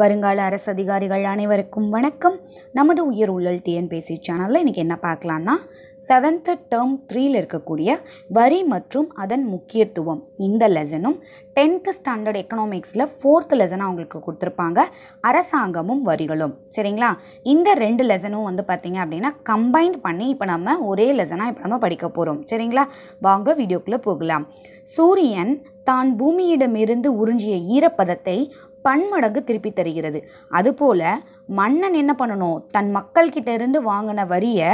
வருங்கால அரசு அதிகாரிகள் அனைவருக்கும் வணக்கம் நமது உயர் உள்ளல் டிஎன்பிசி சேனலில் இன்றைக்கி என்ன பார்க்கலான்னா செவன்த்து டேர்ம் த்ரீயில் இருக்கக்கூடிய வரி மற்றும் அதன் முக்கியத்துவம் இந்த லெசனும் டென்த்து ஸ்டாண்டர்ட் எக்கனாமிக்ஸில் ஃபோர்த்து லெசனாக அவங்களுக்கு கொடுத்துருப்பாங்க அரசாங்கமும் வரிகளும் சரிங்களா இந்த ரெண்டு லெசனும் வந்து பார்த்திங்க அப்படின்னா கம்பைன்ட் பண்ணி இப்போ நம்ம ஒரே லெசனாக இப்போ நம்ம படிக்க போகிறோம் சரிங்களா வாங்க வீடியோக்குள்ளே போகலாம் சூரியன் தான் பூமியிடமிருந்து உறிஞ்சிய ஈரப்பதத்தை பன்மடங்கு திருப்பி தருகிறது அதுபோல் மன்னன் என்ன பண்ணணும் தன் மக்கள்கிட்ட இருந்து வாங்கின வரியை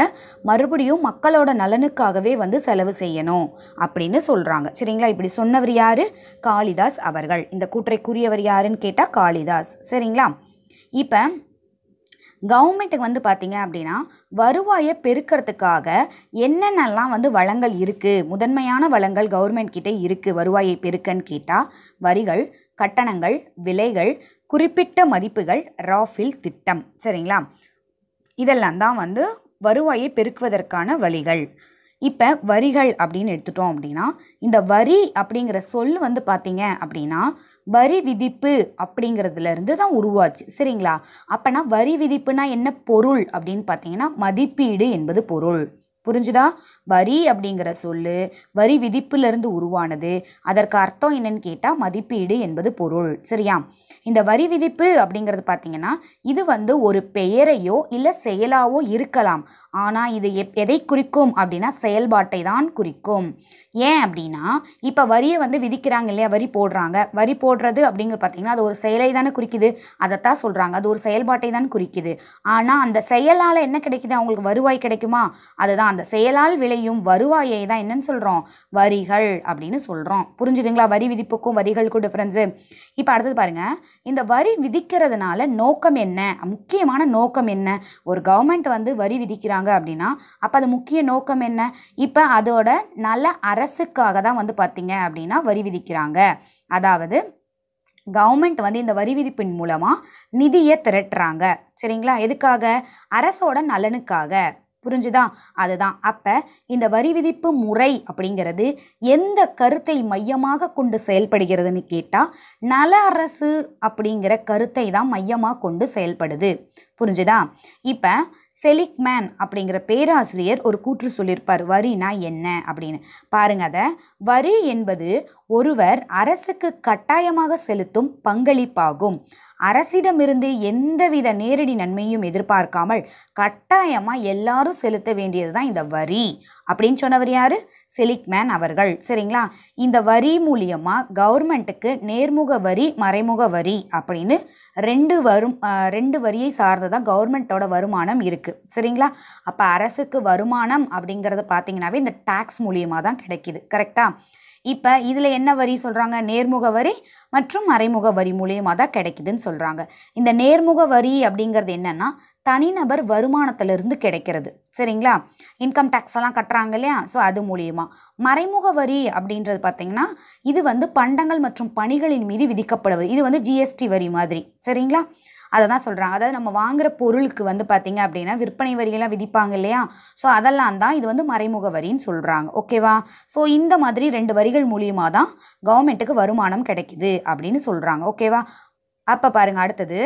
மறுபடியும் மக்களோட நலனுக்காகவே வந்து செலவு செய்யணும் அப்படின்னு சொல்கிறாங்க சரிங்களா இப்படி சொன்னவர் யார் காளிதாஸ் அவர்கள் இந்த கூற்றைக்குரியவர் யாருன்னு கேட்டால் காளிதாஸ் சரிங்களா இப்போ கவர்மெண்ட்டுக்கு வந்து பார்த்திங்க அப்படின்னா வருவாயை பெருக்கிறதுக்காக என்னென்னலாம் வந்து வளங்கள் இருக்குது முதன்மையான வளங்கள் கவர்மெண்ட் கிட்டே இருக்குது வருவாயை பெருக்கன்னு கேட்டால் வரிகள் கட்டணங்கள் விலைகள் குறிப்பிட்ட மதிப்புகள் ராஃபில் திட்டம் சரிங்களா இதெல்லாம் தான் வந்து வருவாயை பெருக்குவதற்கான வழிகள் இப்போ வரிகள் அப்படின்னு எடுத்துட்டோம் அப்படின்னா இந்த வரி அப்படிங்கிற சொல் வந்து பார்த்தீங்க அப்படின்னா வரி விதிப்பு அப்படிங்கிறதுலேருந்து தான் உருவாச்சு சரிங்களா அப்போனா வரி விதிப்புனா என்ன பொருள் அப்படின்னு பார்த்தீங்கன்னா மதிப்பீடு என்பது பொருள் புரிஞ்சுதா வரி அப்படிங்கிற சொல்லு வரி விதிப்பிலிருந்து உருவானது அதற்கு அர்த்தம் என்னன்னு கேட்டால் மதிப்பீடு என்பது பொருள் சரியா இந்த வரி விதிப்பு அப்படிங்கிறது பார்த்தீங்கன்னா இது வந்து ஒரு பெயரையோ இல்லை செயலாவோ இருக்கலாம் ஆனால் இது எப் எதை குறிக்கும் அப்படின்னா செயல்பாட்டை தான் குறிக்கும் ஏன் அப்படின்னா இப்போ வரியை வந்து விதிக்கிறாங்க இல்லையா வரி போடுறாங்க வரி போடுறது அப்படிங்கிறது பார்த்தீங்கன்னா அது ஒரு செயலை தானே குறிக்குது அதைத்தான் சொல்கிறாங்க அது ஒரு செயல்பாட்டை தான் குறிக்குது ஆனால் அந்த செயலால் என்ன கிடைக்குது அவங்களுக்கு வருவாய் கிடைக்குமா அதுதான் அந்த செயலால் விளையும் வருவாயை தான் என்னன்னு சொல்கிறோம் வரிகள் அப்படின்னு சொல்கிறோம் புரிஞ்சுதுங்களா வரி விதிப்புக்கும் வரிகளுக்கும் டிஃப்ரென்ஸு இப்போ அடுத்தது பாருங்கள் இந்த வரி விதிக்கிறதுனால நோக்கம் என்ன முக்கியமான நோக்கம் என்ன ஒரு கவர்மெண்ட் வந்து வரி விதிக்கிறாங்க அப்படின்னா அப்போ அது முக்கிய நோக்கம் என்ன இப்போ அதோட நல்ல அரசுக்காக தான் வந்து பார்த்தீங்க அப்படின்னா வரி விதிக்கிறாங்க அதாவது கவர்மெண்ட் வந்து இந்த வரி விதிப்பின் மூலமாக நிதியை திரட்டுறாங்க சரிங்களா எதுக்காக அரசோட நலனுக்காக புரிஞ்சுதா அதுதான் அப்போ இந்த வரி விதிப்பு முறை அப்படிங்கிறது எந்த கருத்தை மையமாக கொண்டு செயல்படுகிறதுன்னு கேட்டால் நல அரசு அப்படிங்கிற கருத்தை தான் மையமாக கொண்டு செயல்படுது புரிஞ்சுதா இப்போ செலிக்மேன் அப்படிங்கிற பேராசிரியர் ஒரு கூற்று சொல்லியிருப்பார் வரினா என்ன அப்படின்னு பாருங்க அதை வரி என்பது ஒருவர் அரசுக்கு கட்டாயமாக செலுத்தும் பங்களிப்பாகும் அரசிடமிருந்து எந்தவித நேரடி நன்மையும் எதிர்பார்க்காமல் கட்டாயமாக எல்லாரும் செலுத்த வேண்டியது தான் இந்த வரி அப்படின்னு சொன்னவர் யார் செலிக்மேன் அவர்கள் சரிங்களா இந்த வரி மூலியமாக கவர்மெண்ட்டுக்கு நேர்முக வரி மறைமுக வரி அப்படின்னு ரெண்டு வரும் ரெண்டு வரியை தான் கவர்மெண்ட்டோட வருமானம் இருக்குது சரிங்களா அப்போ அரசுக்கு வருமானம் அப்படிங்கிறத பார்த்தீங்கன்னாவே இந்த டேக்ஸ் மூலியமாக தான் கிடைக்கிது கரெக்டாக இப்போ இதில் என்ன வரி சொல்கிறாங்க நேர்முக வரி மற்றும் மறைமுக வரி மூலியமாக தான் கிடைக்குதுன்னு சொல்கிறாங்க இந்த நேர்முக வரி அப்படிங்கிறது என்னென்னா தனிநபர் வருமானத்திலிருந்து கிடைக்கிறது சரிங்களா இன்கம் டேக்ஸ் எல்லாம் கட்டுறாங்க இல்லையா ஸோ அது மூலியமாக மறைமுக வரி அப்படின்றது பார்த்திங்கன்னா இது வந்து பண்டங்கள் மற்றும் பணிகளின் மீது விதிக்கப்படுவது இது வந்து ஜிஎஸ்டி வரி மாதிரி சரிங்களா அதை தான் சொல்கிறாங்க அதாவது நம்ம வாங்குகிற பொருளுக்கு வந்து பார்த்திங்க அப்படின்னா விற்பனை வரியெல்லாம் விதிப்பாங்க இல்லையா ஸோ அதெல்லாம் தான் இது வந்து மறைமுக வரின்னு சொல்கிறாங்க ஓகேவா ஸோ இந்த மாதிரி ரெண்டு வரிகள் மூலியமாக தான் கவர்மெண்ட்டுக்கு வருமானம் கிடைக்குது அப்படின்னு சொல்கிறாங்க ஓகேவா அப்போ பாருங்கள் அடுத்தது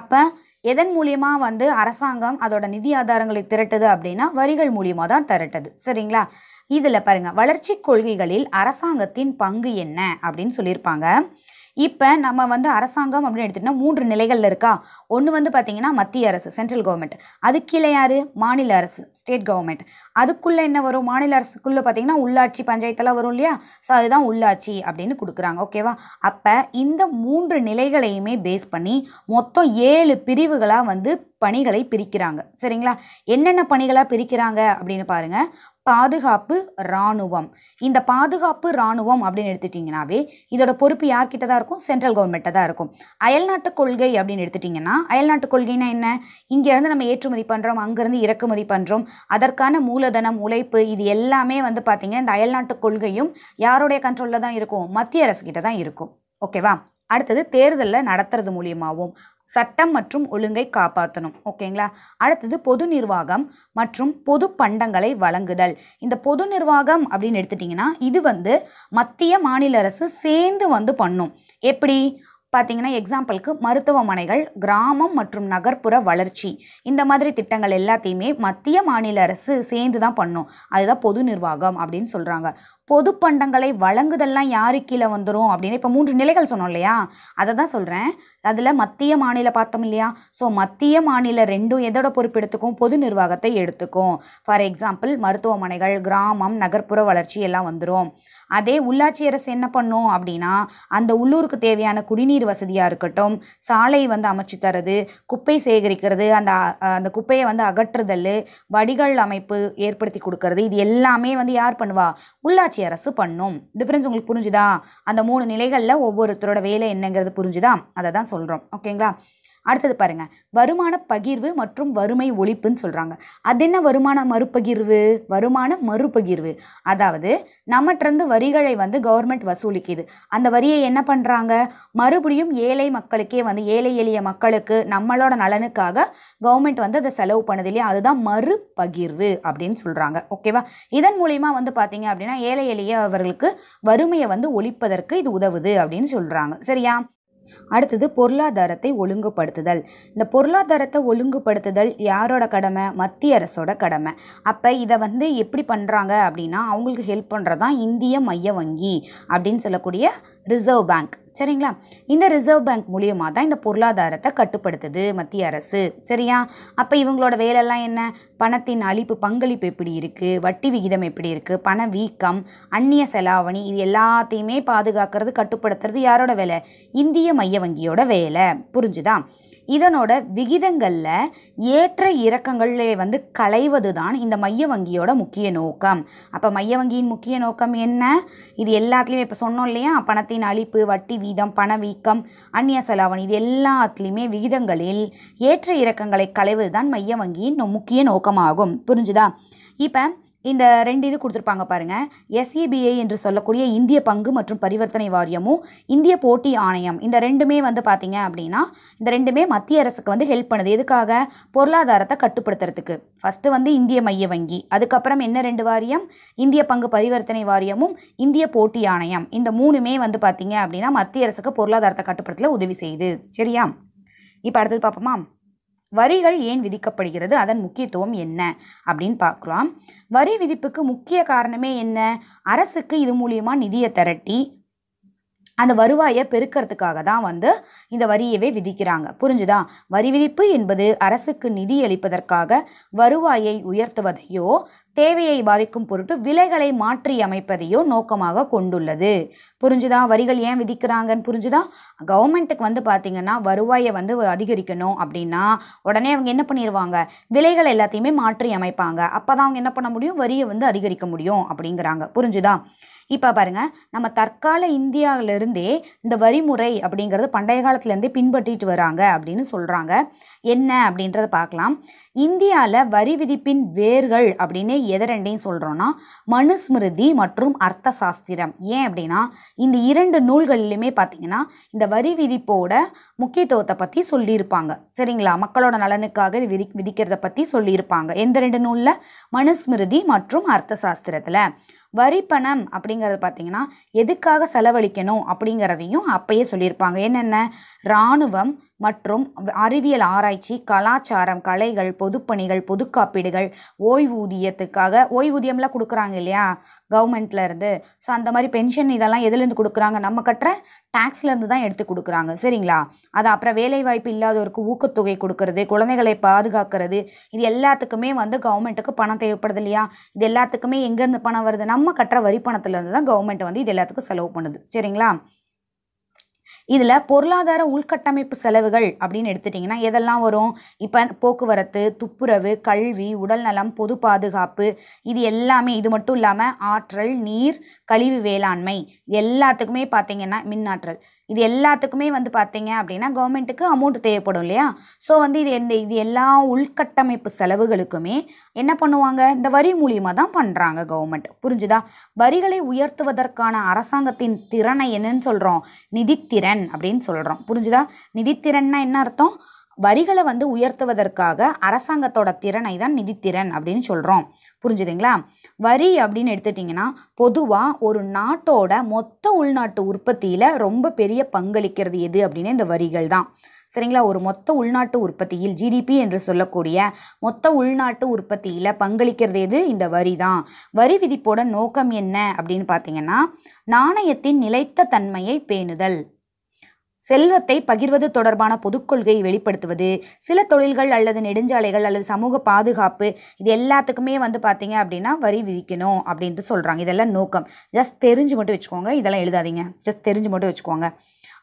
அப்போ எதன் மூலியமாக வந்து அரசாங்கம் அதோட நிதி ஆதாரங்களை திரட்டுது அப்படின்னா வரிகள் மூலியமாக தான் திரட்டுது சரிங்களா இதில் பாருங்கள் வளர்ச்சி கொள்கைகளில் அரசாங்கத்தின் பங்கு என்ன அப்படின்னு சொல்லியிருப்பாங்க இப்போ நம்ம வந்து அரசாங்கம் அப்படின்னு எடுத்துட்டா மூன்று நிலைகளில் இருக்கா ஒன்று வந்து பார்த்தீங்கன்னா மத்திய அரசு சென்ட்ரல் கவர்மெண்ட் அது கீழே யார் மாநில அரசு ஸ்டேட் கவர்மெண்ட் அதுக்குள்ளே என்ன வரும் மாநில அரசுக்குள்ளே பார்த்தீங்கன்னா உள்ளாட்சி பஞ்சாயத்தெல்லாம் வரும் இல்லையா ஸோ அதுதான் உள்ளாட்சி அப்படின்னு கொடுக்குறாங்க ஓகேவா அப்போ இந்த மூன்று நிலைகளையுமே பேஸ் பண்ணி மொத்தம் ஏழு பிரிவுகளாக வந்து பணிகளை பிரிக்கிறாங்க சரிங்களா என்னென்ன பணிகளாக பிரிக்கிறாங்க அப்படின்னு பாருங்கள் பாதுகாப்பு இராணுவம் இந்த பாதுகாப்பு இராணுவம் அப்படின்னு எடுத்துட்டிங்கனாவே இதோட பொறுப்பு யார்கிட்ட தான் இருக்கும் சென்ட்ரல் கவர்மெண்ட்டை தான் இருக்கும் அயல்நாட்டு கொள்கை அப்படின்னு எடுத்துட்டிங்கன்னா அயல்நாட்டு கொள்கைன்னா என்ன இங்கேருந்து நம்ம ஏற்றுமதி பண்ணுறோம் அங்கேருந்து இறக்குமதி பண்ணுறோம் அதற்கான மூலதனம் உழைப்பு இது எல்லாமே வந்து பார்த்திங்கன்னா இந்த அயல்நாட்டு கொள்கையும் யாருடைய கண்ட்ரோலில் தான் இருக்கும் மத்திய அரசு தான் இருக்கும் ஓகேவா அடுத்தது தேர்தலில் நடத்துறது மூலியமாகவும் சட்டம் மற்றும் ஒழுங்கை காப்பாற்றணும் ஓகேங்களா அடுத்தது பொது நிர்வாகம் மற்றும் பொது பண்டங்களை வழங்குதல் இந்த பொது நிர்வாகம் அப்படின்னு எடுத்துட்டிங்கன்னா இது வந்து மத்திய மாநில அரசு சேர்ந்து வந்து பண்ணும் எப்படி பார்த்தீங்கன்னா எக்ஸாம்பிளுக்கு மருத்துவமனைகள் கிராமம் மற்றும் நகர்ப்புற வளர்ச்சி இந்த மாதிரி திட்டங்கள் எல்லாத்தையுமே மத்திய மாநில அரசு சேர்ந்து தான் பண்ணும் அதுதான் பொது நிர்வாகம் அப்படின்னு சொல்கிறாங்க பொது பண்டங்களை வழங்குதல்லாம் யாரு கீழே வந்துடும் அப்படின்னு இப்போ மூன்று நிலைகள் சொன்னோம் இல்லையா அதை தான் சொல்கிறேன் அதில் மத்திய மாநில பார்த்தோம் இல்லையா ஸோ மத்திய மாநில ரெண்டும் எதோட பொறுப்பெடுத்துக்கும் பொது நிர்வாகத்தை எடுத்துக்கும் ஃபார் எக்ஸாம்பிள் மருத்துவமனைகள் கிராமம் நகர்ப்புற வளர்ச்சி எல்லாம் வந்துடும் அதே உள்ளாட்சி அரசு என்ன பண்ணும் அப்படின்னா அந்த உள்ளூருக்கு தேவையான குடிநீர் வசதியாக இருக்கட்டும் சாலை வந்து அமைச்சு தரது குப்பை சேகரிக்கிறது அந்த அந்த குப்பையை வந்து அகற்றுதல் வடிகள் அமைப்பு ஏற்படுத்தி கொடுக்கறது இது எல்லாமே வந்து யார் பண்ணுவா உள்ளாட்சி ஆட்சி அரசு பண்ணும் டிஃப்ரென்ஸ் உங்களுக்கு புரிஞ்சுதா அந்த மூணு நிலைகளில் ஒவ்வொருத்தரோட வேலை என்னங்கிறது புரிஞ்சுதா அதை தான் சொல்கிறோம் ஓகேங்களா அடுத்தது பாருங்கள் வருமான பகிர்வு மற்றும் வறுமை ஒழிப்புன்னு சொல்கிறாங்க அது என்ன வருமான மறுபகிர்வு வருமான மறுபகிர்வு அதாவது நம்மகிட்டருந்து வரிகளை வந்து கவர்மெண்ட் வசூலிக்குது அந்த வரியை என்ன பண்ணுறாங்க மறுபடியும் ஏழை மக்களுக்கே வந்து ஏழை எளிய மக்களுக்கு நம்மளோட நலனுக்காக கவர்மெண்ட் வந்து அதை செலவு பண்ணுது இல்லையா அதுதான் மறுபகிர்வு அப்படின்னு சொல்கிறாங்க ஓகேவா இதன் மூலிமா வந்து பார்த்தீங்க அப்படின்னா ஏழை எளிய அவர்களுக்கு வறுமையை வந்து ஒழிப்பதற்கு இது உதவுது அப்படின்னு சொல்கிறாங்க சரியா அடுத்தது பொருளாதாரத்தை ஒழுங்குபடுத்துதல் இந்த பொருளாதாரத்தை ஒழுங்குபடுத்துதல் யாரோட கடமை மத்திய அரசோட கடமை அப்போ இதை வந்து எப்படி பண்ணுறாங்க அப்படின்னா அவங்களுக்கு ஹெல்ப் பண்ணுறது தான் இந்திய மைய வங்கி அப்படின்னு சொல்லக்கூடிய ரிசர்வ் பேங்க் சரிங்களா இந்த ரிசர்வ் பேங்க் மூலியமாக தான் இந்த பொருளாதாரத்தை கட்டுப்படுத்துது மத்திய அரசு சரியா அப்போ இவங்களோட வேலையெல்லாம் என்ன பணத்தின் அழிப்பு பங்களிப்பு எப்படி இருக்குது வட்டி விகிதம் எப்படி இருக்குது பண வீக்கம் அந்நிய செலாவணி இது எல்லாத்தையுமே பாதுகாக்கிறது கட்டுப்படுத்துறது யாரோட வேலை இந்திய மைய வங்கியோட வேலை புரிஞ்சுதா இதனோட விகிதங்களில் ஏற்ற இறக்கங்களே வந்து களைவது தான் இந்த மைய வங்கியோட முக்கிய நோக்கம் அப்போ மைய வங்கியின் முக்கிய நோக்கம் என்ன இது எல்லாத்துலேயுமே இப்போ சொன்னோம் இல்லையா பணத்தின் அழிப்பு வட்டி வீதம் பணவீக்கம் அந்நிய செலாவணி இது எல்லாத்துலேயுமே விகிதங்களில் ஏற்ற இறக்கங்களை களைவது தான் மைய வங்கியின் முக்கிய நோக்கமாகும் புரிஞ்சுதா இப்போ இந்த ரெண்டு இது கொடுத்துருப்பாங்க பாருங்கள் எஸ்இபிஐ e என்று சொல்லக்கூடிய இந்திய பங்கு மற்றும் பரிவர்த்தனை வாரியமும் இந்திய போட்டி ஆணையம் இந்த ரெண்டுமே வந்து பார்த்தீங்க அப்படின்னா இந்த ரெண்டுமே மத்திய அரசுக்கு வந்து ஹெல்ப் பண்ணுது எதுக்காக பொருளாதாரத்தை கட்டுப்படுத்துறதுக்கு ஃபஸ்ட்டு வந்து இந்திய மைய வங்கி அதுக்கப்புறம் என்ன ரெண்டு வாரியம் இந்திய பங்கு பரிவர்த்தனை வாரியமும் இந்திய போட்டி ஆணையம் இந்த மூணுமே வந்து பார்த்தீங்க அப்படின்னா மத்திய அரசுக்கு பொருளாதாரத்தை கட்டுப்படுத்தல உதவி செய்யுது சரியா இப்போ அடுத்தது பார்ப்போமா வரிகள் ஏன் விதிக்கப்படுகிறது அதன் முக்கியத்துவம் என்ன அப்படின்னு பார்க்கலாம் வரி விதிப்புக்கு முக்கிய காரணமே என்ன அரசுக்கு இது மூலியமாக நிதியை திரட்டி அந்த வருவாயை பெருக்கிறதுக்காக தான் வந்து இந்த வரியவே விதிக்கிறாங்க புரிஞ்சுதா வரி விதிப்பு என்பது அரசுக்கு நிதி அளிப்பதற்காக வருவாயை உயர்த்துவதையோ தேவையை பாதிக்கும் பொருட்டு விலைகளை மாற்றி அமைப்பதையோ நோக்கமாக கொண்டுள்ளது புரிஞ்சுதா வரிகள் ஏன் விதிக்கிறாங்கன்னு புரிஞ்சுதா கவர்மெண்ட்டுக்கு வந்து பார்த்திங்கன்னா வருவாயை வந்து அதிகரிக்கணும் அப்படின்னா உடனே அவங்க என்ன பண்ணிடுவாங்க விலைகள் எல்லாத்தையுமே மாற்றி அமைப்பாங்க அப்போ தான் அவங்க என்ன பண்ண முடியும் வரியை வந்து அதிகரிக்க முடியும் அப்படிங்கிறாங்க புரிஞ்சுதா இப்போ பாருங்கள் நம்ம தற்கால இந்தியாவிலிருந்தே இந்த வரிமுறை அப்படிங்கிறது பண்டைய காலத்துலேருந்தே பின்பற்றிட்டு வராங்க அப்படின்னு சொல்கிறாங்க என்ன அப்படின்றத பார்க்கலாம் இந்தியாவில் வரி விதிப்பின் வேர்கள் அப்படின்னு எதை ரெண்டையும் சொல்கிறோன்னா மனுஸ்மிருதி மற்றும் அர்த்த சாஸ்திரம் ஏன் அப்படின்னா இந்த இரண்டு நூல்கள்லையுமே பார்த்திங்கன்னா இந்த வரி விதிப்போட முக்கியத்துவத்தை பற்றி சொல்லியிருப்பாங்க சரிங்களா மக்களோட நலனுக்காக இது விதி விதிக்கிறத பற்றி சொல்லியிருப்பாங்க எந்த ரெண்டு நூலில் மனுஸ்மிருதி மற்றும் அர்த்த சாஸ்திரத்தில் வரி பணம் அப்படிங்கிறது பார்த்திங்கன்னா எதுக்காக செலவழிக்கணும் அப்படிங்கிறதையும் அப்பயே சொல்லியிருப்பாங்க என்னென்ன இராணுவம் மற்றும் அறிவியல் ஆராய்ச்சி கலாச்சாரம் கலைகள் பொதுப்பணிகள் பொது காப்பீடுகள் ஓய்வூதியத்துக்காக ஓய்வூதியம்லாம் கொடுக்குறாங்க இல்லையா கவர்மெண்ட்லேருந்து ஸோ அந்த மாதிரி பென்ஷன் இதெல்லாம் எதுலேருந்து கொடுக்குறாங்க நம்ம கட்டுற டேக்ஸ்லேருந்து தான் எடுத்து கொடுக்குறாங்க சரிங்களா அது அப்புறம் வேலைவாய்ப்பு இல்லாதவருக்கு ஊக்கத்தொகை கொடுக்கறது குழந்தைகளை பாதுகாக்கிறது இது எல்லாத்துக்குமே வந்து கவர்மெண்ட்டுக்கு பணம் தேவைப்படுது இல்லையா இது எல்லாத்துக்குமே எங்கேருந்து பணம் வருது நம்ம கட்டுற வரி பணத்துலேருந்து தான் கவர்மெண்ட் வந்து இது எல்லாத்துக்கும் செலவு பண்ணுது சரிங்களா இதில் பொருளாதார உள்கட்டமைப்பு செலவுகள் அப்படின்னு எடுத்துட்டிங்கன்னா எதெல்லாம் வரும் இப்போ போக்குவரத்து துப்புரவு கல்வி உடல்நலம் பொது பாதுகாப்பு இது எல்லாமே இது மட்டும் இல்லாமல் ஆற்றல் நீர் கழிவு வேளாண்மை எல்லாத்துக்குமே பார்த்திங்கன்னா மின்னாற்றல் இது எல்லாத்துக்குமே வந்து பார்த்தீங்க அப்படின்னா கவர்மெண்ட்டுக்கு அமௌண்ட் தேவைப்படும் இல்லையா ஸோ வந்து இது இந்த இது எல்லா உள்கட்டமைப்பு செலவுகளுக்குமே என்ன பண்ணுவாங்க இந்த வரி மூலியமாக தான் பண்ணுறாங்க கவர்மெண்ட் புரிஞ்சுதா வரிகளை உயர்த்துவதற்கான அரசாங்கத்தின் திறனை என்னன்னு சொல்கிறோம் நிதித்திறன் அப்படின்னு சொல்கிறோம் புரிஞ்சுதா நிதித்திறன்னா என்ன அர்த்தம் வரிகளை வந்து உயர்த்துவதற்காக அரசாங்கத்தோட திறனை தான் நிதித்திறன் அப்படின்னு சொல்கிறோம் புரிஞ்சுதுங்களா வரி அப்படின்னு எடுத்துட்டிங்கன்னா பொதுவாக ஒரு நாட்டோட மொத்த உள்நாட்டு உற்பத்தியில் ரொம்ப பெரிய பங்களிக்கிறது எது அப்படின்னு இந்த வரிகள் தான் சரிங்களா ஒரு மொத்த உள்நாட்டு உற்பத்தியில் ஜிடிபி என்று சொல்லக்கூடிய மொத்த உள்நாட்டு உற்பத்தியில் பங்களிக்கிறது எது இந்த வரி தான் வரி விதிப்போட நோக்கம் என்ன அப்படின்னு பார்த்தீங்கன்னா நாணயத்தின் நிலைத்த தன்மையை பேணுதல் செல்வத்தை பகிர்வது தொடர்பான பொதுக்கொள்கையை வெளிப்படுத்துவது சில தொழில்கள் அல்லது நெடுஞ்சாலைகள் அல்லது சமூக பாதுகாப்பு இது எல்லாத்துக்குமே வந்து பார்த்தீங்க அப்படின்னா வரி விதிக்கணும் அப்படின்ட்டு சொல்கிறாங்க இதெல்லாம் நோக்கம் ஜஸ்ட் தெரிஞ்சு மட்டும் வச்சுக்கோங்க இதெல்லாம் எழுதாதீங்க ஜஸ்ட் தெரிஞ்சு மட்டும் வச்சுக்கோங்க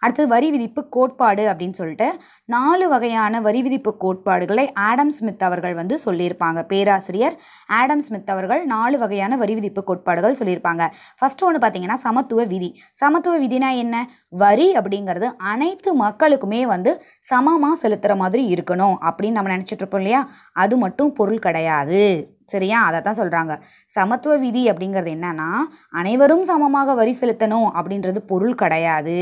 அடுத்தது வரி விதிப்பு கோட்பாடு அப்படின்னு சொல்லிட்டு நாலு வகையான வரி விதிப்பு கோட்பாடுகளை ஆடம் ஸ்மித் அவர்கள் வந்து சொல்லியிருப்பாங்க பேராசிரியர் ஆடம் ஸ்மித் அவர்கள் நாலு வகையான வரி விதிப்பு கோட்பாடுகள் சொல்லியிருப்பாங்க ஃபஸ்ட்டு ஒன்று பார்த்தீங்கன்னா சமத்துவ விதி சமத்துவ விதினா என்ன வரி அப்படிங்கிறது அனைத்து மக்களுக்குமே வந்து சமமாக செலுத்துகிற மாதிரி இருக்கணும் அப்படின்னு நம்ம நினச்சிட்ருப்போம் இல்லையா அது மட்டும் பொருள் கிடையாது சரியா அதை தான் சொல்கிறாங்க சமத்துவ விதி அப்படிங்கிறது என்னன்னா அனைவரும் சமமாக வரி செலுத்தணும் அப்படின்றது பொருள் கிடையாது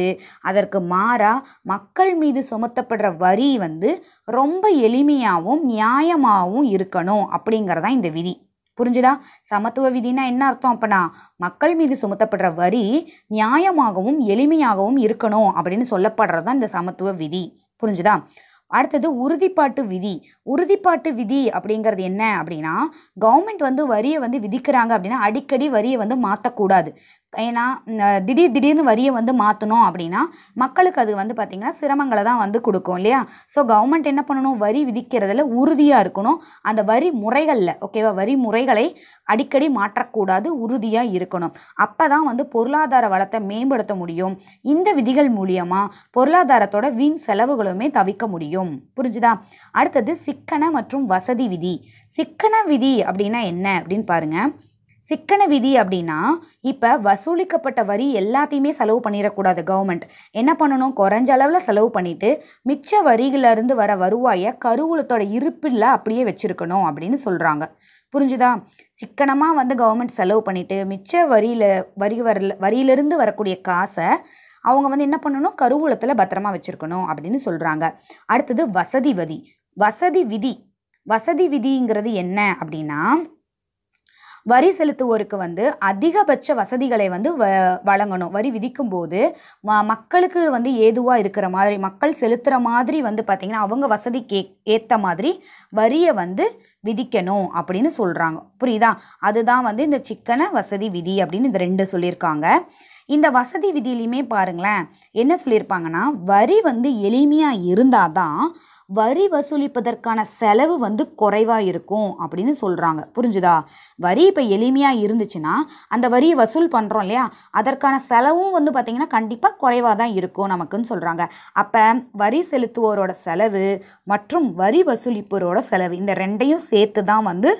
அதற்கு மாறாக மக்கள் மீது சுமத்தப்படுற வரி வந்து ரொம்ப எளிமையாகவும் நியாயமாகவும் இருக்கணும் அப்படிங்கிறதான் இந்த விதி புரிஞ்சுதா சமத்துவ விதினா என்ன அர்த்தம் அப்படின்னா மக்கள் மீது சுமத்தப்படுற வரி நியாயமாகவும் எளிமையாகவும் இருக்கணும் அப்படின்னு சொல்லப்படுறது தான் இந்த சமத்துவ விதி புரிஞ்சுதா அடுத்தது உறுதிப்பாட்டு விதி உறுதிப்பாட்டு விதி அப்படிங்கிறது என்ன அப்படின்னா கவர்மெண்ட் வந்து வரியை வந்து விதிக்கிறாங்க அப்படின்னா அடிக்கடி வரியை வந்து மாற்றக்கூடாது ஏன்னா திடீர் திடீர்னு வரியை வந்து மாற்றணும் அப்படின்னா மக்களுக்கு அது வந்து பார்த்திங்கன்னா சிரமங்களை தான் வந்து கொடுக்கும் இல்லையா ஸோ கவர்மெண்ட் என்ன பண்ணணும் வரி விதிக்கிறதுல உறுதியாக இருக்கணும் அந்த வரி முறைகளில் ஓகேவா வரி முறைகளை அடிக்கடி மாற்றக்கூடாது உறுதியாக இருக்கணும் அப்போ தான் வந்து பொருளாதார வளத்தை மேம்படுத்த முடியும் இந்த விதிகள் மூலியமாக பொருளாதாரத்தோட வீண் செலவுகளுமே தவிர்க்க முடியும் முடியும் புரிஞ்சுதா அடுத்தது சிக்கன மற்றும் வசதி விதி சிக்கன விதி அப்படின்னா என்ன அப்படின்னு பாருங்கள் சிக்கன விதி அப்படின்னா இப்போ வசூலிக்கப்பட்ட வரி எல்லாத்தையுமே செலவு பண்ணிடக்கூடாது கவர்மெண்ட் என்ன பண்ணணும் குறைஞ்ச அளவில் செலவு பண்ணிவிட்டு மிச்ச வரிகளிலிருந்து வர வருவாயை கருவூலத்தோட இருப்பில் அப்படியே வச்சுருக்கணும் அப்படின்னு சொல்கிறாங்க புரிஞ்சுதா சிக்கனமாக வந்து கவர்மெண்ட் செலவு பண்ணிவிட்டு மிச்ச வரியில் வரி வரல வரியிலிருந்து வரக்கூடிய காசை அவங்க வந்து என்ன பண்ணணும் கருவூலத்தில் பத்திரமா வச்சுருக்கணும் அப்படின்னு சொல்கிறாங்க அடுத்தது வசதி வதி வசதி விதி வசதி விதிங்கிறது என்ன அப்படின்னா வரி செலுத்துவோருக்கு வந்து அதிகபட்ச வசதிகளை வந்து வ வழங்கணும் வரி விதிக்கும் போது ம மக்களுக்கு வந்து ஏதுவாக இருக்கிற மாதிரி மக்கள் செலுத்துகிற மாதிரி வந்து பார்த்திங்கன்னா அவங்க வசதிக்கு ஏற்ற மாதிரி வரியை வந்து விதிக்கணும் அப்படின்னு சொல்கிறாங்க புரியுதா அதுதான் வந்து இந்த சிக்கன வசதி விதி அப்படின்னு இந்த ரெண்டு சொல்லியிருக்காங்க இந்த வசதி விதியிலையுமே பாருங்களேன் என்ன சொல்லியிருப்பாங்கன்னா வரி வந்து எளிமையாக இருந்தால் தான் வரி வசூலிப்பதற்கான செலவு வந்து குறைவாக இருக்கும் அப்படின்னு சொல்கிறாங்க புரிஞ்சுதா வரி இப்போ எளிமையாக இருந்துச்சுன்னா அந்த வரியை வசூல் பண்ணுறோம் இல்லையா அதற்கான செலவும் வந்து பார்த்திங்கன்னா கண்டிப்பாக குறைவாக தான் இருக்கும் நமக்குன்னு சொல்கிறாங்க அப்போ வரி செலுத்துவோரோட செலவு மற்றும் வரி வசூலிப்போரோட செலவு இந்த ரெண்டையும் சேர்த்து தான் வந்து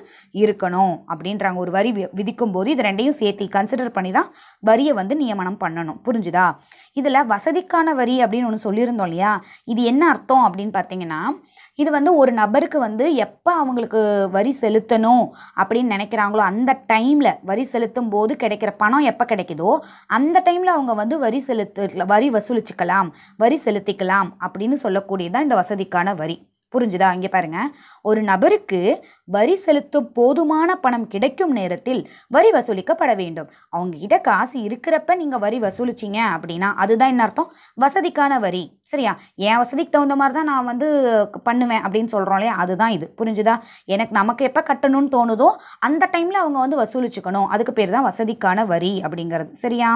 இருக்கணும் அப்படின்றாங்க ஒரு வரி விதிக்கும் போது இது ரெண்டையும் சேர்த்து கன்சிடர் பண்ணி தான் வரியை வந்து நியமனம் பண்ணணும் புரிஞ்சுதா இதில் வசதிக்கான வரி அப்படின்னு ஒன்று சொல்லியிருந்தோம் இல்லையா இது என்ன அர்த்தம் அப்படின்னு பார்த்தீங்கன்னா அப்படின்னா இது வந்து ஒரு நபருக்கு வந்து எப்போ அவங்களுக்கு வரி செலுத்தணும் அப்படின்னு நினைக்கிறாங்களோ அந்த டைமில் வரி செலுத்தும் போது கிடைக்கிற பணம் எப்போ கிடைக்குதோ அந்த டைமில் அவங்க வந்து வரி செலுத்த வரி வசூலிச்சுக்கலாம் வரி செலுத்திக்கலாம் அப்படின்னு சொல்லக்கூடியதான் இந்த வசதிக்கான வரி புரிஞ்சுதா இங்கே பாருங்க ஒரு நபருக்கு வரி செலுத்தும் போதுமான பணம் கிடைக்கும் நேரத்தில் வரி வசூலிக்கப்பட வேண்டும் அவங்க கிட்ட காசு இருக்கிறப்ப நீங்கள் வரி வசூலிச்சிங்க அப்படின்னா அதுதான் என்ன அர்த்தம் வசதிக்கான வரி சரியா என் வசதிக்கு தகுந்த மாதிரி தான் நான் வந்து பண்ணுவேன் அப்படின்னு சொல்கிறோம் இல்லையா அதுதான் இது புரிஞ்சுதா எனக்கு நமக்கு எப்போ கட்டணும்னு தோணுதோ அந்த டைமில் அவங்க வந்து வசூலிச்சுக்கணும் அதுக்கு பேர் தான் வசதிக்கான வரி அப்படிங்கிறது சரியா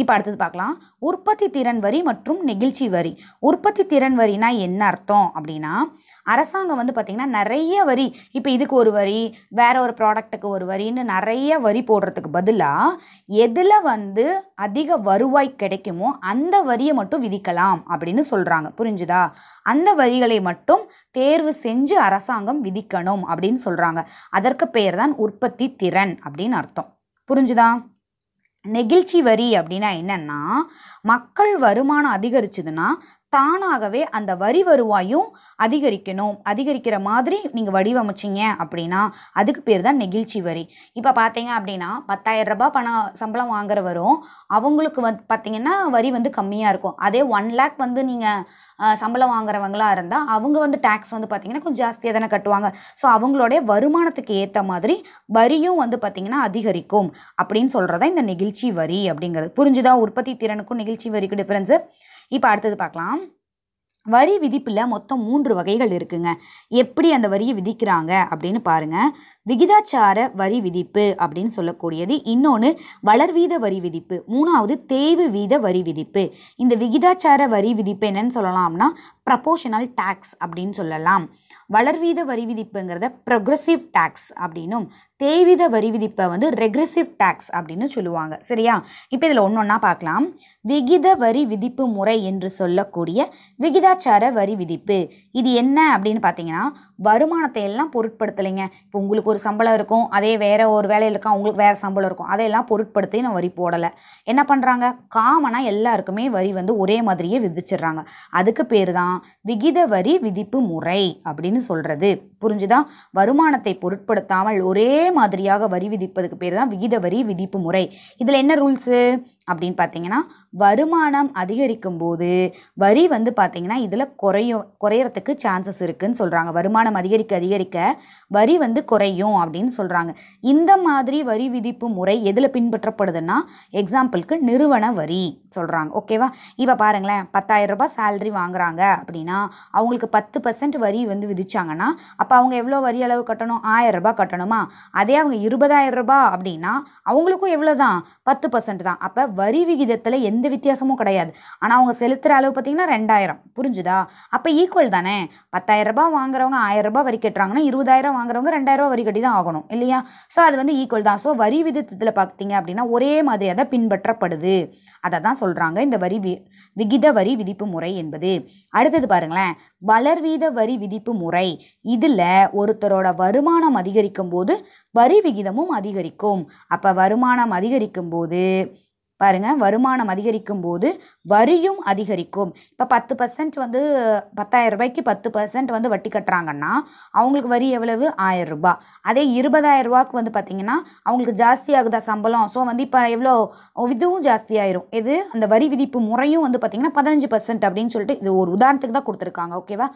இப்போ அடுத்தது பார்க்கலாம் உற்பத்தி திறன் வரி மற்றும் நெகிழ்ச்சி வரி உற்பத்தி திறன் வரினா என்ன அர்த்தம் அப்படின்னா அரசாங்கம் வந்து பார்த்திங்கன்னா நிறைய வரி இப்போ இதுக்கு ஒரு வரி வேற ஒரு ப்ராடக்ட்டுக்கு ஒரு வரின்னு நிறைய வரி போடுறதுக்கு பதிலாக எதில் வந்து அதிக வருவாய் கிடைக்குமோ அந்த வரியை மட்டும் விதிக்கலாம் அப்படின்னு சொல்கிறாங்க புரிஞ்சுதா அந்த வரிகளை மட்டும் தேர்வு செஞ்சு அரசாங்கம் விதிக்கணும் அப்படின்னு சொல்கிறாங்க அதற்கு பெயர் தான் உற்பத்தி திறன் அப்படின்னு அர்த்தம் புரிஞ்சுதா நெகிழ்ச்சி வரி அப்படின்னா என்னென்னா மக்கள் வருமானம் அதிகரிச்சதுன்னா தானாகவே அந்த வரி வருவாயும் அதிகரிக்கணும் அதிகரிக்கிற மாதிரி நீங்கள் வடிவமைச்சிங்க அப்படின்னா அதுக்கு பேர் தான் நெகிழ்ச்சி வரி இப்போ பார்த்தீங்க அப்படின்னா ரூபா பணம் சம்பளம் வாங்குறவரும் அவங்களுக்கு வந்து பார்த்திங்கன்னா வரி வந்து கம்மியாக இருக்கும் அதே ஒன் லேக் வந்து நீங்கள் சம்பளம் வாங்குறவங்களாக இருந்தால் அவங்க வந்து டேக்ஸ் வந்து பார்த்திங்கன்னா கொஞ்சம் ஜாஸ்தியாக தானே கட்டுவாங்க ஸோ அவங்களுடைய வருமானத்துக்கு ஏற்ற மாதிரி வரியும் வந்து பார்த்திங்கன்னா அதிகரிக்கும் அப்படின்னு சொல்கிறதா இந்த நெகிழ்ச்சி வரி அப்படிங்கிறது புரிஞ்சுதான் உற்பத்தி திறனுக்கும் நெகிழ்ச்சி வரிக்கும் டிஃப்ரென்ஸு இப்போ அடுத்தது பார்க்கலாம் வரி விதிப்பில் மொத்தம் மூன்று வகைகள் இருக்குங்க எப்படி அந்த வரியை விதிக்கிறாங்க அப்படின்னு பாருங்கள் விகிதாச்சார வரி விதிப்பு அப்படின்னு சொல்லக்கூடியது இன்னொன்று வளர்வீத வரி விதிப்பு மூணாவது தேவு வீத வரி விதிப்பு இந்த விகிதாச்சார வரி விதிப்பு என்னன்னு சொல்லலாம்னா ப்ரப்போஷனல் டேக்ஸ் அப்படின்னு சொல்லலாம் வளர்வீத வரி விதிப்புங்கிறத ப்ரொக்ரஸிவ் டேக்ஸ் அப்படின்னும் தேய்வித வரி விதிப்பை வந்து ரெக்ரெசிவ் டேக்ஸ் அப்படின்னு சொல்லுவாங்க சரியா இப்போ இதில் ஒன்று ஒன்றா பார்க்கலாம் விகித வரி விதிப்பு முறை என்று சொல்லக்கூடிய விகிதாச்சார வரி விதிப்பு இது என்ன அப்படின்னு பார்த்தீங்கன்னா வருமானத்தை எல்லாம் பொருட்படுத்தலைங்க இப்போ உங்களுக்கு ஒரு சம்பளம் இருக்கும் அதே வேறு ஒரு வேலையில் இருக்கும் அவங்களுக்கு வேறு சம்பளம் இருக்கும் அதையெல்லாம் பொருட்படுத்தி நான் வரி போடலை என்ன பண்ணுறாங்க காமனாக எல்லாருக்குமே வரி வந்து ஒரே மாதிரியே விதிச்சிடுறாங்க அதுக்கு பேர் தான் விகித வரி விதிப்பு முறை அப்படின்னு சொல்கிறது புரிஞ்சுதா வருமானத்தை பொருட்படுத்தாமல் ஒரே மாதிரியாக வரி விதிப்பதுக்கு பேர் தான் விகித வரி விதிப்பு முறை இதில் என்ன ரூல்ஸு அப்படின்னு பார்த்தீங்கன்னா வருமானம் அதிகரிக்கும் போது வரி வந்து பார்த்திங்கன்னா இதில் குறையும் குறையறதுக்கு சான்சஸ் இருக்குதுன்னு சொல்கிறாங்க வருமானம் அதிகரிக்க அதிகரிக்க வரி வந்து குறையும் அப்படின்னு சொல்கிறாங்க இந்த மாதிரி வரி விதிப்பு முறை எதில் பின்பற்றப்படுதுன்னா எக்ஸாம்பிளுக்கு நிறுவன வரி சொல்கிறாங்க ஓகேவா இப்போ பாருங்களேன் பத்தாயிரம் ரூபாய் சேல்ரி வாங்குறாங்க அப்படின்னா அவங்களுக்கு பத்து பர்சன்ட் வரி வந்து விதிச்சாங்கன்னா அப்போ அவங்க எவ்வளோ வரி அளவு கட்டணும் ஆயிரம் ரூபாய் கட்டணுமா அதே அவங்க இருபதாயிரம் ரூபாய் அப்படின்னா அவங்களுக்கும் எவ்வளோ தான் பத்து பர்சன்ட் தான் அப்போ வரி விகிதத்தில் எந்த வித்தியாசமும் கிடையாது ஆனால் அவங்க செலுத்துகிற அளவு பார்த்தீங்கன்னா ரெண்டாயிரம் புரிஞ்சுதா அப்போ ஈக்குவல் தானே ரூபா வாங்குறவங்க ஆயிரம் ரூபா வரி கட்டுறாங்கன்னா இருபதாயிரம் வாங்குறவங்க ரெண்டாயிரரூபா வரி கட்டி தான் ஆகணும் இல்லையா ஸோ அது வந்து ஈக்குவல் தான் ஸோ வரி விகிதத்தில் பார்த்தீங்க அப்படின்னா ஒரே மாதிரியாக தான் பின்பற்றப்படுது அதை தான் சொல்கிறாங்க இந்த வரி வி விகித வரி விதிப்பு முறை என்பது அடுத்தது பாருங்களேன் வளர்வீத வரி விதிப்பு முறை இதில் ஒருத்தரோட வருமானம் அதிகரிக்கும் போது வரி விகிதமும் அதிகரிக்கும் அப்போ வருமானம் அதிகரிக்கும் போது பாருங்கள் வருமானம் அதிகரிக்கும் போது வரியும் அதிகரிக்கும் இப்போ பத்து பர்சன்ட் வந்து பத்தாயிரம் ரூபாய்க்கு பத்து பர்சன்ட் வந்து வட்டி கட்டுறாங்கன்னா அவங்களுக்கு வரி எவ்வளவு ஆயிரம் ரூபாய் அதே இருபதாயிரம் ரூபாய்க்கு வந்து பார்த்திங்கன்னா அவங்களுக்கு ஜாஸ்தியாகுதா சம்பளம் ஸோ வந்து இப்போ எவ்வளோ இதுவும் ஜாஸ்தி ஆயிரும் இது அந்த வரி விதிப்பு முறையும் வந்து பார்த்தீங்கன்னா பதினஞ்சு பர்சன்ட் அப்படின்னு சொல்லிட்டு இது ஒரு உதாரணத்துக்கு தான் கொடுத்துருக்காங்க ஓகேவா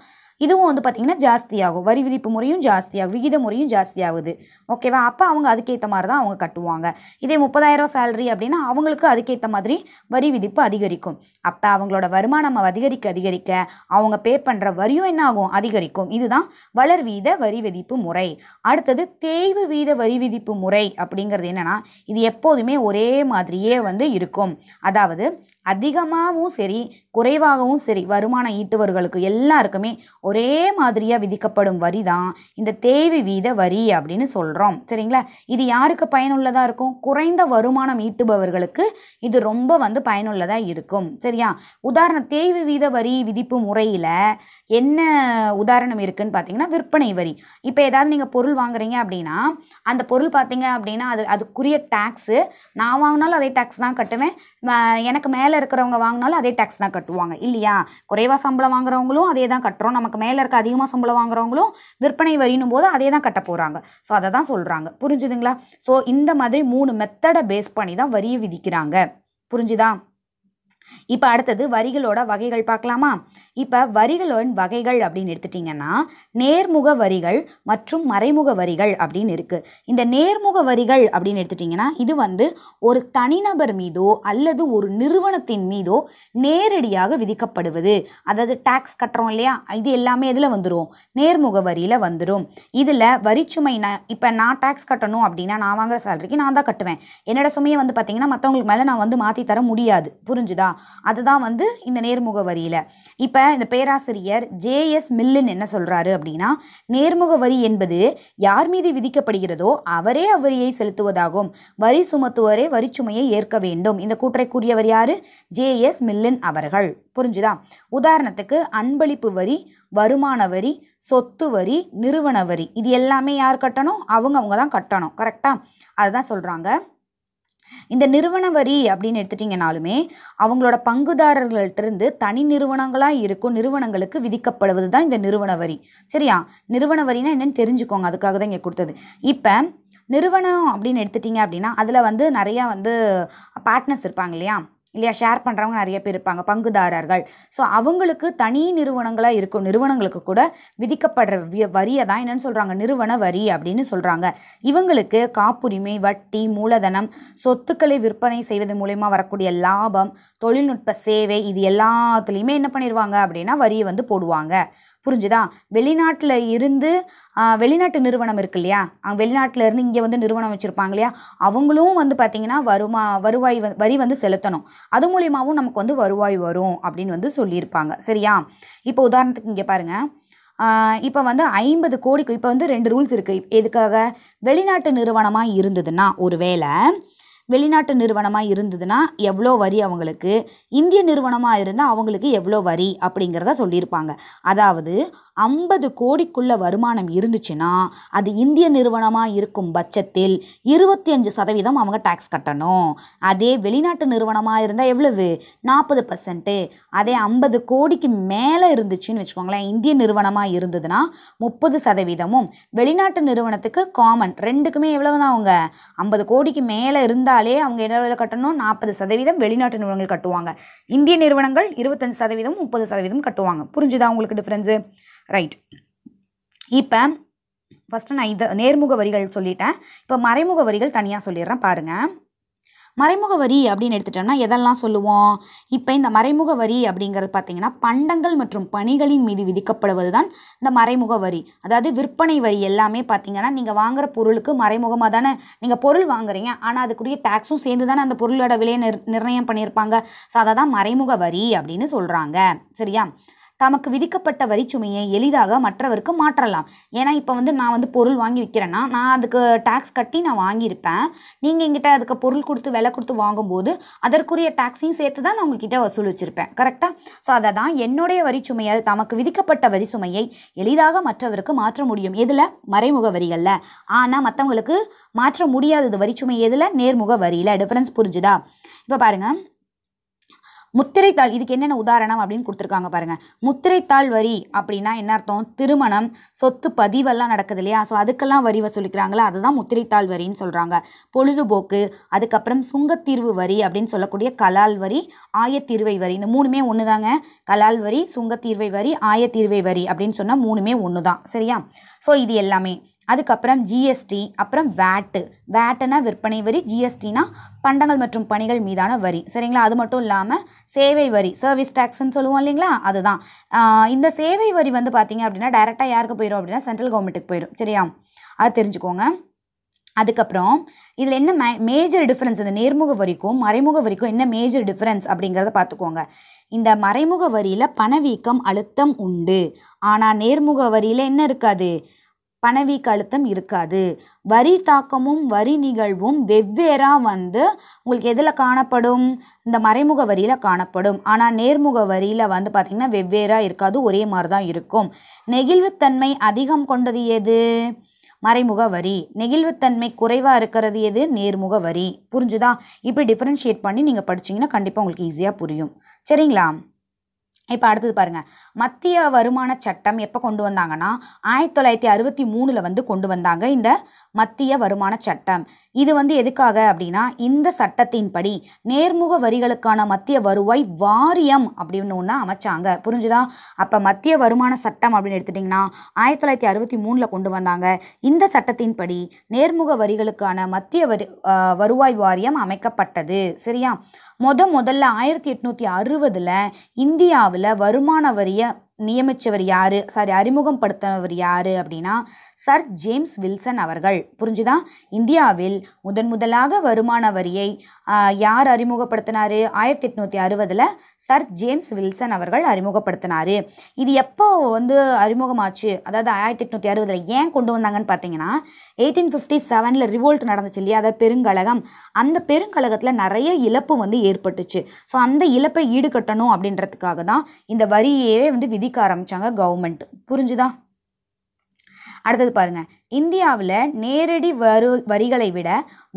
இதுவும் வந்து பார்த்திங்கன்னா ஜாஸ்தியாகும் வரி விதிப்பு முறையும் ஜாஸ்தியாகும் விகித முறையும் ஜாஸ்தியாகுது ஓகேவா அப்போ அவங்க அதுக்கேற்ற மாதிரி தான் அவங்க கட்டுவாங்க இதே முப்பதாயிரம் சேலரி அப்படின்னா அவங்களுக்கு அதுக்கேற்ற மாதிரி வரி விதிப்பு அதிகரிக்கும் அப்போ அவங்களோட வருமானம் அதிகரிக்க அதிகரிக்க அவங்க பே பண்ணுற வரியும் என்ன ஆகும் அதிகரிக்கும் இதுதான் வளர் வீத வரி விதிப்பு முறை அடுத்தது தேய்வு வீத வரி விதிப்பு முறை அப்படிங்கிறது என்னென்னா இது எப்போதுமே ஒரே மாதிரியே வந்து இருக்கும் அதாவது அதிகமாகவும் சரி குறைவாகவும் சரி வருமானம் ஈட்டுவர்களுக்கு எல்லாருக்குமே ஒரே மாதிரியாக விதிக்கப்படும் வரி தான் இந்த தேவை வீத வரி அப்படின்னு சொல்கிறோம் சரிங்களா இது யாருக்கு பயனுள்ளதாக இருக்கும் குறைந்த வருமானம் ஈட்டுபவர்களுக்கு இது ரொம்ப வந்து பயனுள்ளதாக இருக்கும் சரியா உதாரண தேவை வீத வரி விதிப்பு முறையில் என்ன உதாரணம் இருக்குதுன்னு பார்த்தீங்கன்னா விற்பனை வரி இப்போ ஏதாவது நீங்கள் பொருள் வாங்குறீங்க அப்படின்னா அந்த பொருள் பார்த்தீங்க அப்படின்னா அது அதுக்குரிய டேக்ஸு நான் வாங்கினாலும் அதே டேக்ஸ் தான் கட்டுவேன் எனக்கு மேலே மேலே இருக்கிறவங்க வாங்கினாலும் அதே டேக்ஸ் தான் கட்டுவாங்க இல்லையா குறைவாக சம்பளம் வாங்குறவங்களும் அதே தான் கட்டுறோம் நமக்கு மேலே இருக்க அதிகமாக சம்பளம் வாங்குறவங்களும் விற்பனை வரினும் போது அதே தான் கட்ட போகிறாங்க ஸோ அதை தான் சொல்கிறாங்க புரிஞ்சுதுங்களா ஸோ இந்த மாதிரி மூணு மெத்தடை பேஸ் பண்ணி தான் வரியை விதிக்கிறாங்க புரிஞ்சுதா இப்போ அடுத்தது வரிகளோட வகைகள் பார்க்கலாமா இப்போ வரிகளின் வகைகள் அப்படின்னு எடுத்துட்டிங்கன்னா நேர்முக வரிகள் மற்றும் மறைமுக வரிகள் அப்படின்னு இருக்குது இந்த நேர்முக வரிகள் அப்படின்னு எடுத்துட்டிங்கன்னா இது வந்து ஒரு தனிநபர் மீதோ அல்லது ஒரு நிறுவனத்தின் மீதோ நேரடியாக விதிக்கப்படுவது அதாவது டேக்ஸ் கட்டுறோம் இல்லையா இது எல்லாமே இதில் வந்துடும் நேர்முக வரியில் வந்துடும் இதில் வரிச்சுமை நான் இப்போ நான் டேக்ஸ் கட்டணும் அப்படின்னா நான் வாங்குகிற சேலரிக்கு நான் தான் கட்டுவேன் என்னோடய சுமையை வந்து பார்த்திங்கன்னா மற்றவங்களுக்கு மேலே நான் வந்து மாற்றி தர முடியாது புரிஞ்சுதா அதுதான் வந்து இந்த நேர்முக வரியில் இப்போ இந்த பேராசிரியர் ஜேஎஸ் மில்லின் என்ன சொல்கிறாரு அப்படின்னா நேர்முக வரி என்பது யார் மீது விதிக்கப்படுகிறதோ அவரே அவ்வரியை செலுத்துவதாகும் வரி சுமத்துவோரே வரிச்சுமையை ஏற்க வேண்டும் இந்த கூற்றைக்குரியவர் யார் ஜேஎஸ் மில்லின் அவர்கள் புரிஞ்சுதா உதாரணத்துக்கு அன்பளிப்பு வரி வருமான வரி சொத்து வரி நிறுவன வரி இது எல்லாமே யார் கட்டணும் அவங்க அவங்க தான் கட்டணும் கரெக்டாக அதுதான் சொல்கிறாங்க இந்த நிறுவன வரி அப்படின்னு எடுத்துட்டிங்கனாலுமே அவங்களோட பங்குதாரர்கள்ட்டிருந்து தனி நிறுவனங்களாக இருக்கும் நிறுவனங்களுக்கு விதிக்கப்படுவது தான் இந்த நிறுவன வரி சரியா நிறுவன வரினா என்னென்னு தெரிஞ்சுக்கோங்க அதுக்காக தான் இங்கே கொடுத்தது இப்போ நிறுவனம் அப்படின்னு எடுத்துட்டிங்க அப்படின்னா அதில் வந்து நிறையா வந்து பார்ட்னர்ஸ் இருப்பாங்க இல்லையா இல்லையா ஷேர் பண்ணுறவங்க நிறைய பேர் இருப்பாங்க பங்குதாரர்கள் ஸோ அவங்களுக்கு தனி நிறுவனங்களாக இருக்கும் நிறுவனங்களுக்கு கூட விதிக்கப்படுற வரியை தான் என்னென்னு சொல்கிறாங்க நிறுவன வரி அப்படின்னு சொல்கிறாங்க இவங்களுக்கு காப்புரிமை வட்டி மூலதனம் சொத்துக்களை விற்பனை செய்வது மூலயமா வரக்கூடிய லாபம் தொழில்நுட்ப சேவை இது எல்லாத்துலேயுமே என்ன பண்ணிடுவாங்க அப்படின்னா வரியை வந்து போடுவாங்க புரிஞ்சுதா வெளிநாட்டில் இருந்து வெளிநாட்டு நிறுவனம் இருக்கு இல்லையா வெளிநாட்டில் இருந்து இங்கே வந்து நிறுவனம் வச்சுருப்பாங்க இல்லையா அவங்களும் வந்து பார்த்திங்கன்னா வருமா வருவாய் வரி வந்து செலுத்தணும் அது மூலியமாகவும் நமக்கு வந்து வருவாய் வரும் அப்படின்னு வந்து சொல்லியிருப்பாங்க சரியா இப்போ உதாரணத்துக்கு இங்கே பாருங்கள் இப்போ வந்து ஐம்பது கோடிக்கு இப்போ வந்து ரெண்டு ரூல்ஸ் இருக்குது எதுக்காக வெளிநாட்டு நிறுவனமாக இருந்ததுன்னா ஒரு வேளை வெளிநாட்டு நிறுவனமாக இருந்ததுன்னா எவ்வளோ வரி அவங்களுக்கு இந்திய நிறுவனமாக இருந்தால் அவங்களுக்கு எவ்வளோ வரி அப்படிங்கிறத சொல்லியிருப்பாங்க அதாவது ஐம்பது கோடிக்குள்ள வருமானம் இருந்துச்சுன்னா அது இந்திய நிறுவனமாக இருக்கும் பட்சத்தில் இருபத்தி அஞ்சு சதவீதம் அவங்க டேக்ஸ் கட்டணும் அதே வெளிநாட்டு நிறுவனமாக இருந்தால் எவ்வளவு நாற்பது பர்சன்ட்டு அதே ஐம்பது கோடிக்கு மேலே இருந்துச்சுன்னு வச்சுக்கோங்களேன் இந்திய நிறுவனமாக இருந்ததுன்னா முப்பது சதவீதமும் வெளிநாட்டு நிறுவனத்துக்கு காமன் ரெண்டுக்குமே எவ்வளவு தான் அவங்க ஐம்பது கோடிக்கு மேலே இருந்தால் இருந்தாலே அவங்க என்ன கட்டணும் நாற்பது சதவீதம் வெளிநாட்டு நிறுவனங்கள் கட்டுவாங்க இந்திய நிறுவனங்கள் இருபத்தஞ்சு சதவீதம் முப்பது சதவீதம் கட்டுவாங்க புரிஞ்சுதா உங்களுக்கு டிஃப்ரென்ஸு ரைட் இப்போ ஃபஸ்ட்டு நான் இதை நேர்முக வரிகள் சொல்லிட்டேன் இப்போ மறைமுக வரிகள் தனியாக சொல்லிடுறேன் பாருங்கள் மறைமுக வரி அப்படின்னு எடுத்துட்டோம்னா எதெல்லாம் சொல்லுவோம் இப்போ இந்த மறைமுக வரி அப்படிங்கிறது பார்த்திங்கன்னா பண்டங்கள் மற்றும் பணிகளின் மீது விதிக்கப்படுவது தான் இந்த மறைமுக வரி அதாவது விற்பனை வரி எல்லாமே பார்த்தீங்கன்னா நீங்கள் வாங்குகிற பொருளுக்கு மறைமுகமாக தானே நீங்கள் பொருள் வாங்குறீங்க ஆனால் அதுக்குரிய டேக்ஸும் சேர்ந்து தானே அந்த பொருளோட விலையை நிர் நிர்ணயம் பண்ணியிருப்பாங்க ஸோ அதை தான் மறைமுக வரி அப்படின்னு சொல்கிறாங்க சரியா தமக்கு விதிக்கப்பட்ட வரி சுமையை எளிதாக மற்றவருக்கு மாற்றலாம் ஏன்னா இப்போ வந்து நான் வந்து பொருள் வாங்கி விற்கிறேன்னா நான் அதுக்கு டேக்ஸ் கட்டி நான் வாங்கியிருப்பேன் நீங்கள் எங்கிட்ட அதுக்கு பொருள் கொடுத்து விலை கொடுத்து வாங்கும்போது அதற்குரிய டேக்ஸையும் சேர்த்து தான் நான் உங்ககிட்ட வசூல் வச்சுருப்பேன் கரெக்டாக ஸோ அதை தான் என்னுடைய வரி சுமையை தமக்கு விதிக்கப்பட்ட வரி சுமையை எளிதாக மற்றவருக்கு மாற்ற முடியும் எதில் மறைமுக வரிகளில் ஆனால் மற்றவங்களுக்கு மாற்ற முடியாதது வரி சுமை எதில் நேர்முக வரியில் டிஃப்ரென்ஸ் புரிஞ்சுதா இப்போ பாருங்கள் முத்திரைத்தாள் இதுக்கு என்னென்ன உதாரணம் அப்படின்னு கொடுத்துருக்காங்க பாருங்கள் முத்திரைத்தாள் வரி அப்படின்னா என்ன அர்த்தம் திருமணம் சொத்து பதிவெல்லாம் நடக்குது இல்லையா ஸோ அதுக்கெல்லாம் வரி வசூலிக்கிறாங்களா அதை தான் முத்திரைத்தாள் வரின்னு சொல்கிறாங்க பொழுதுபோக்கு அதுக்கப்புறம் சுங்கத்தீர்வு வரி அப்படின்னு சொல்லக்கூடிய கலால் வரி ஆயத்தீர்வை வரி இந்த மூணுமே ஒன்று தாங்க கலால் வரி சுங்கத்தீர்வை வரி ஆயத்தீர்வை வரி அப்படின்னு சொன்னால் மூணுமே ஒன்று தான் சரியா ஸோ இது எல்லாமே அதுக்கப்புறம் ஜிஎஸ்டி அப்புறம் வேட்டு வேட்டுனா விற்பனை வரி ஜிஎஸ்டினா பண்டங்கள் மற்றும் பணிகள் மீதான வரி சரிங்களா அது மட்டும் இல்லாமல் சேவை வரி சர்வீஸ் டேக்ஸ்ன்னு சொல்லுவோம் இல்லைங்களா அதுதான் இந்த சேவை வரி வந்து பார்த்தீங்க அப்படின்னா டைரெக்டாக யாருக்கு போயிடும் அப்படின்னா சென்ட்ரல் கவர்மெண்ட்டுக்கு போயிடும் சரியா அது தெரிஞ்சுக்கோங்க அதுக்கப்புறம் இதில் என்ன மே மேஜர் டிஃப்ரென்ஸ் இந்த நேர்முக வரிக்கும் மறைமுக வரிக்கும் என்ன மேஜர் டிஃப்ரென்ஸ் அப்படிங்கிறத பார்த்துக்கோங்க இந்த மறைமுக வரியில் பணவீக்கம் அழுத்தம் உண்டு ஆனால் நேர்முக வரியில் என்ன இருக்காது பணவீக்க அழுத்தம் இருக்காது வரி தாக்கமும் வரி நிகழ்வும் வெவ்வேறாக வந்து உங்களுக்கு எதில் காணப்படும் இந்த மறைமுக வரியில் காணப்படும் ஆனால் நேர்முக வரியில் வந்து பார்த்திங்கன்னா வெவ்வேறாக இருக்காது ஒரே மாதிரி தான் இருக்கும் நெகிழ்வுத்தன்மை அதிகம் கொண்டது எது மறைமுக வரி நெகிழ்வுத்தன்மை குறைவாக இருக்கிறது எது நேர்முக வரி புரிஞ்சுதா இப்படி டிஃப்ரென்ஷியேட் பண்ணி நீங்கள் படிச்சிங்கன்னா கண்டிப்பாக உங்களுக்கு ஈஸியாக புரியும் சரிங்களா இப்போ அடுத்தது பாருங்கள் மத்திய வருமான சட்டம் எப்போ கொண்டு வந்தாங்கன்னா ஆயிரத்தி தொள்ளாயிரத்தி அறுபத்தி மூணில் வந்து கொண்டு வந்தாங்க இந்த மத்திய வருமான சட்டம் இது வந்து எதுக்காக அப்படின்னா இந்த சட்டத்தின்படி நேர்முக வரிகளுக்கான மத்திய வருவாய் வாரியம் அப்படின்னு ஒன்று அமைச்சாங்க புரிஞ்சுதா அப்போ மத்திய வருமான சட்டம் அப்படின்னு எடுத்துட்டிங்கன்னா ஆயிரத்தி தொள்ளாயிரத்தி அறுபத்தி மூணில் கொண்டு வந்தாங்க இந்த சட்டத்தின்படி நேர்முக வரிகளுக்கான மத்திய வரி வருவாய் வாரியம் அமைக்கப்பட்டது சரியா முத முதல்ல ஆயிரத்தி எட்நூற்றி அறுபதில் இந்தியாவில் வருமான வரியை நியமித்தவர் யார் சாரி அறிமுகப்படுத்தினவர் யார் அப்படின்னா சர் ஜேம்ஸ் வில்சன் அவர்கள் புரிஞ்சுதா இந்தியாவில் முதன் முதலாக வருமான வரியை யார் அறிமுகப்படுத்தினார் ஆயிரத்தி எட்நூற்றி அறுபதில் சர் ஜேம்ஸ் வில்சன் அவர்கள் அறிமுகப்படுத்தினார் இது எப்போ வந்து அறிமுகமாச்சு அதாவது ஆயிரத்தி எட்நூற்றி அறுபதில் ஏன் கொண்டு வந்தாங்கன்னு பார்த்தீங்கன்னா எயிட்டீன் ஃபிஃப்டி செவனில் ரிவோல்ட் நடந்துச்சு இல்லையா அதாவது பெருங்கழகம் அந்த பெருங்கழகத்தில் நிறைய இழப்பு வந்து ஏற்பட்டுச்சு ஸோ அந்த இழப்பை ஈடுகட்டணும் அப்படின்றதுக்காக தான் இந்த வரியையே வந்து விதிக்க ஆரம்பித்தாங்க கவர்மெண்ட் புரிஞ்சுதா அடுத்தது பாருங்கள் இந்தியாவில் நேரடி வரு வரிகளை விட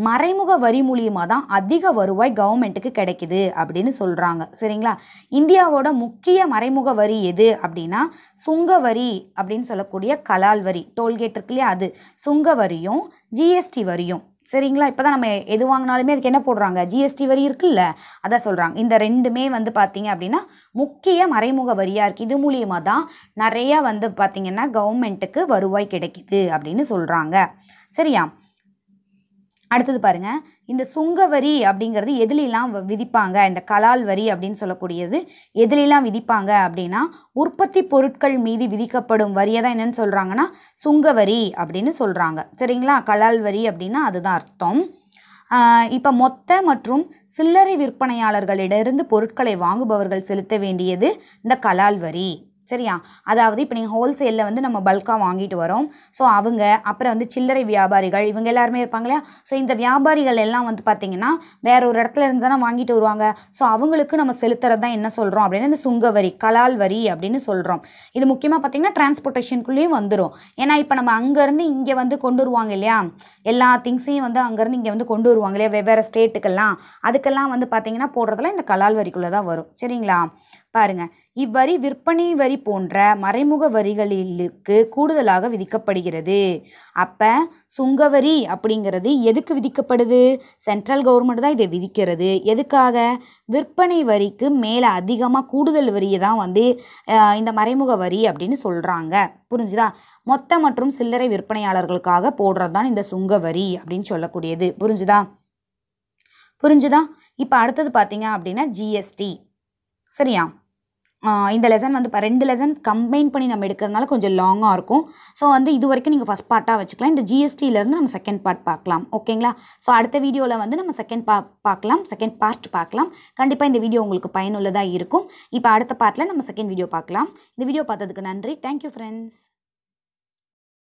மறைமுக வரி மூலியமாக தான் அதிக வருவாய் கவர்மெண்ட்டுக்கு கிடைக்குது அப்படின்னு சொல்கிறாங்க சரிங்களா இந்தியாவோட முக்கிய மறைமுக வரி எது அப்படின்னா சுங்க வரி அப்படின்னு சொல்லக்கூடிய கலால் வரி டோல்கேட் இருக்கு இல்லையா அது சுங்க வரியும் ஜிஎஸ்டி வரியும் சரிங்களா இப்போ தான் நம்ம எது வாங்கினாலுமே அதுக்கு என்ன போடுறாங்க ஜிஎஸ்டி வரி இருக்குல்ல அதை சொல்கிறாங்க இந்த ரெண்டுமே வந்து பார்த்திங்க அப்படின்னா முக்கிய மறைமுக வரியாக இருக்குது இது மூலியமாக தான் நிறையா வந்து பார்த்திங்கன்னா கவர்மெண்ட்டுக்கு வருவாய் கிடைக்குது அப்படின்னு சொல்கிறாங்க சரியா அடுத்தது பாருங்க இந்த சுங்க வரி அப்படிங்கிறது எதிலெல்லாம் விதிப்பாங்க இந்த கலால் வரி அப்படின்னு சொல்லக்கூடியது எதிலெல்லாம் விதிப்பாங்க அப்படின்னா உற்பத்தி பொருட்கள் மீது விதிக்கப்படும் வரியை தான் என்னென்னு சொல்கிறாங்கன்னா சுங்க வரி அப்படின்னு சொல்கிறாங்க சரிங்களா கலால் வரி அப்படின்னா அதுதான் அர்த்தம் இப்போ மொத்த மற்றும் சில்லறை விற்பனையாளர்களிடமிருந்து பொருட்களை வாங்குபவர்கள் செலுத்த வேண்டியது இந்த கலால் வரி சரியா அதாவது இப்போ நீங்கள் ஹோல்சேலில் வந்து நம்ம பல்காக வாங்கிட்டு வரோம் ஸோ அவங்க அப்புறம் வந்து சில்லறை வியாபாரிகள் இவங்க எல்லாருமே இருப்பாங்க இல்லையா ஸோ இந்த வியாபாரிகள் எல்லாம் வந்து பார்த்திங்கன்னா வேற ஒரு இடத்துல இருந்து தானே வாங்கிட்டு வருவாங்க ஸோ அவங்களுக்கு நம்ம செலுத்துறது தான் என்ன சொல்கிறோம் அப்படின்னு இந்த சுங்க வரி கலால் வரி அப்படின்னு சொல்கிறோம் இது முக்கியமாக பார்த்தீங்கன்னா டிரான்ஸ்போர்ட்டேஷனுக்குள்ளேயும் வந்துடும் ஏன்னா இப்போ நம்ம அங்கேருந்து இங்கே வந்து கொண்டு வருவாங்க இல்லையா எல்லா திங்ஸையும் வந்து அங்கேருந்து இங்கே வந்து கொண்டு வருவாங்க இல்லையா வெவ்வேறு ஸ்டேட்டுக்கெல்லாம் அதுக்கெல்லாம் வந்து பார்த்தீங்கன்னா போடுறதுலாம் இந்த கலால் வரிக்குள்ளே தான் வரும் சரிங்களா பாருங்கள் இவ்வரி விற்பனை வரி போன்ற மறைமுக வரிகளிலுக்கு கூடுதலாக விதிக்கப்படுகிறது அப்போ சுங்கவரி அப்படிங்கிறது எதுக்கு விதிக்கப்படுது சென்ட்ரல் கவர்மெண்ட் தான் இதை விதிக்கிறது எதுக்காக விற்பனை வரிக்கு மேலே அதிகமாக கூடுதல் வரியை தான் வந்து இந்த மறைமுக வரி அப்படின்னு சொல்கிறாங்க புரிஞ்சுதா மொத்த மற்றும் சில்லறை விற்பனையாளர்களுக்காக போடுறது தான் இந்த சுங்க வரி அப்படின்னு சொல்லக்கூடியது புரிஞ்சுதா புரிஞ்சுதா இப்போ அடுத்தது பார்த்தீங்க அப்படின்னா ஜிஎஸ்டி சரியா இந்த லெசன் வந்து இப்போ ரெண்டு லெசன் கம்பைன் பண்ணி நம்ம எடுக்கிறதுனால கொஞ்சம் லாங்காக இருக்கும் ஸோ வந்து இது வரைக்கும் நீங்கள் ஃபஸ்ட் பார்ட்டாக வச்சுக்கலாம் இந்த ஜிஎஸ்டியிலேருந்து நம்ம செகண்ட் பார்ட் பார்க்கலாம் ஓகேங்களா ஸோ அடுத்த வீடியோவில் வந்து நம்ம செகண்ட் பா பார்க்கலாம் செகண்ட் பார்ட் பார்க்கலாம் கண்டிப்பாக இந்த வீடியோ உங்களுக்கு பயனுள்ளதாக இருக்கும் இப்போ அடுத்த பார்ட்டில் நம்ம செகண்ட் வீடியோ பார்க்கலாம் இந்த வீடியோ பார்த்ததுக்கு நன்றி தேங்க்யூ ஃப்ரெண்ட்ஸ்